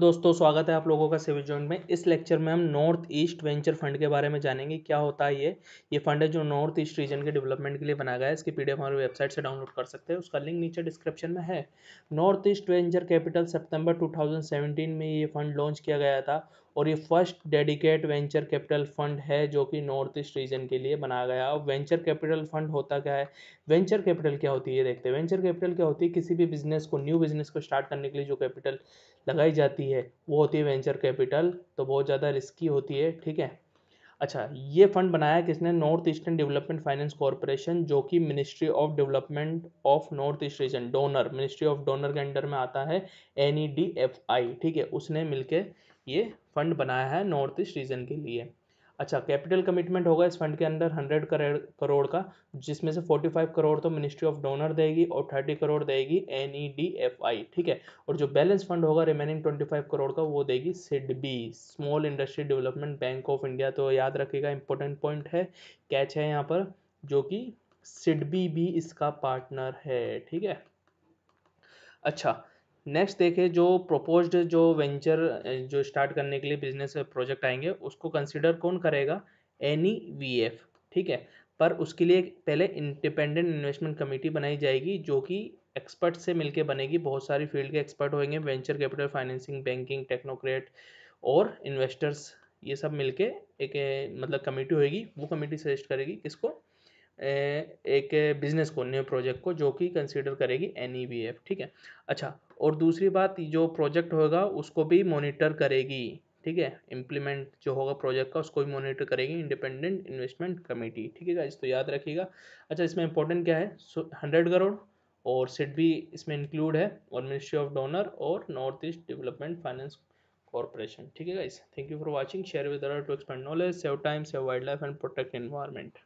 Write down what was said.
दोस्तों स्वागत है आप लोगों का सिविल जॉइंट में इस लेक्चर में हम नॉर्थ ईस्ट वेंचर फंड के बारे में जानेंगे क्या होता है ये ये फंड है जो नॉर्थ ईस्ट रीजन के डेवलपमेंट के लिए बनाया गया है इसकी पीडीएफ हमारी वेबसाइट से डाउनलोड कर सकते हैं उसका लिंक नीचे डिस्क्रिप्शन में है north east venture capital September two में ये फंड लॉन्च किया गया था और ये first dedicate venture capital fund है जो कि नॉर्थ ईस्ट रीजन के लिए बनाया गया और वेंचर कैपिटल फंड होता क्या है वेंचर कैपिटल क्या होती है देखते हैं वेंचर कैपिटल क्या होती है किसी भी बिजनेस को न्यू बिजनेस को स्टार्ट करने के लिए जो कैपिटल लगाई जाती है वो होती है वेंचर कैपिटल तो बहुत ज़्यादा रिस्की होती है ठीक है अच्छा ये फंड बनाया किसने north eastern development finance corporation जो कि ministry of development of north east region DoNER ministry of DoNER के अंडर में आता है N E D F I ठीक है उसने मिलके ये फंड बनाया है नॉर्थ ईस्ट रीजन के लिए अच्छा कैपिटल कमिटमेंट होगा इस फंड के अंदर हंड्रेड करोड़ का जिसमें से फोर्टी फाइव करोड़ तो मिनिस्ट्री ऑफ डोनर देगी और थर्टी करोड़ देगी N E D F I ठीक है और जो बैलेंस फंड होगा रिमेनिंग ट्वेंटी फाइव करोड़ का वो देगी SIDBI small industry development bank of India तो याद रखेगा इंपॉर्टेंट पॉइंट है कैच है यहाँ पर जो कि सिडबी भी इसका पार्टनर है ठीक है अच्छा नेक्स्ट देखें जो प्रपोज्ड जो वेंचर जो स्टार्ट करने के लिए बिजनेस प्रोजेक्ट आएंगे उसको कंसिडर कौन करेगा एनी वी एफ ठीक है पर उसके लिए पहले इंडिपेंडेंट इन्वेस्टमेंट कमेटी बनाई जाएगी जो कि एक्सपर्ट से मिलकर बनेगी बहुत सारी फील्ड के एक्सपर्ट होंगे venture capital financing banking technocrat और इन्वेस्टर्स ये सब मिलके एक मतलब कमेटी होएगी वो कमेटी सजेस्ट करेगी किसको एक बिज़नेस को न्यू प्रोजेक्ट को जो कि कंसीडर करेगी एन ई बी एफ ठीक है अच्छा और दूसरी बात जो प्रोजेक्ट होगा उसको भी मॉनिटर करेगी ठीक है इम्प्लीमेंट जो होगा प्रोजेक्ट का उसको भी मॉनिटर करेगी इंडिपेंडेंट इन्वेस्टमेंट कमेटी ठीक है इस तो याद रखिएगा अच्छा इसमें इंपॉर्टेंट क्या है हंड्रेड करोड़ और सिट e भी इसमें इंक्लूड है और मिनिस्ट्री ऑफ डोनर और north east development finance corporation ठीक है guys thank you for watching share with other to expand knowledge save time save wildlife and protect environment